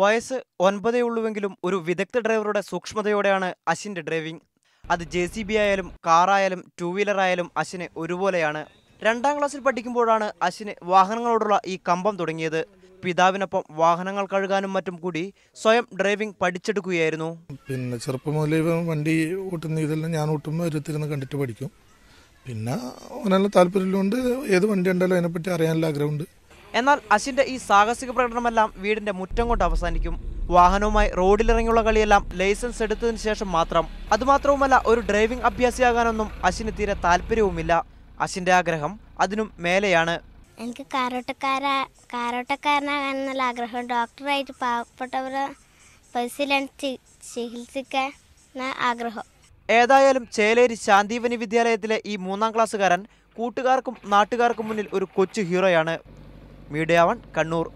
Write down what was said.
വയസ്സ് ഒൻപതേ ഉള്ളുവെങ്കിലും ഒരു വിദഗ്ധ ഡ്രൈവറുടെ സൂക്ഷ്മതയോടെയാണ് അശിൻ്റെ ഡ്രൈവിംഗ് അത് ജെ സി ബി ആയാലും കാറായാലും ടൂ വീലർ ആയാലും അശിന് ഒരുപോലെയാണ് രണ്ടാം ക്ലാസ്സിൽ പഠിക്കുമ്പോഴാണ് അശിന് വാഹനങ്ങളോടുള്ള ഈ കമ്പം തുടങ്ങിയത് പിതാവിനൊപ്പം വാഹനങ്ങൾ കഴുകാനും മറ്റും കൂടി സ്വയം ഡ്രൈവിംഗ് പഠിച്ചെടുക്കുകയായിരുന്നു പിന്നെ ചെറുപ്പം മുതലേ വണ്ടി ഓട്ടുന്ന ഇതെല്ലാം ഞാൻ ഓട്ടുമ്പോൾ ഒരുത്തിരുന്ന് കണ്ടിട്ട് പഠിക്കും പിന്നെ അവനെല്ലാം താല്പര്യമുള്ളതുകൊണ്ട് ഏത് വണ്ടി ഉണ്ടല്ലോ അതിനെപ്പറ്റി അറിയാനുള്ള ആഗ്രഹമുണ്ട് എന്നാൽ അശിന്റെ ഈ സാഹസിക പ്രകടനമെല്ലാം വീടിന്റെ മുറ്റം കൊണ്ട് അവസാനിക്കും വാഹനവുമായി റോഡിലിറങ്ങിയുള്ള കളിയെല്ലാം ലൈസൻസ് എടുത്തതിന് ശേഷം മാത്രം അതുമാത്രവുമല്ല ഒരു ഡ്രൈവിംഗ് അഭ്യാസിയാകാനൊന്നും അശിന് തീരെ താല്പര്യവുമില്ല അശിന്റെ ആഗ്രഹം അതിനും മേലെയാണ് എനിക്ക് കാരോട്ടക്കാരാ ആഗ്രഹം ഡോക്ടറായിട്ട് പാവപ്പെട്ടവരെ പരിശീലനം ചികിത്സിക്കാൻ ആഗ്രഹം ഏതായാലും ചേലേരി ശാന്തിവനി വിദ്യാലയത്തിലെ ഈ മൂന്നാം ക്ലാസ്സുകാരൻ കൂട്ടുകാർക്കും നാട്ടുകാർക്കും മുന്നിൽ ഒരു കൊച്ചു ഹീറോയാണ് മീഡിയ വൺ കണ്ണൂർ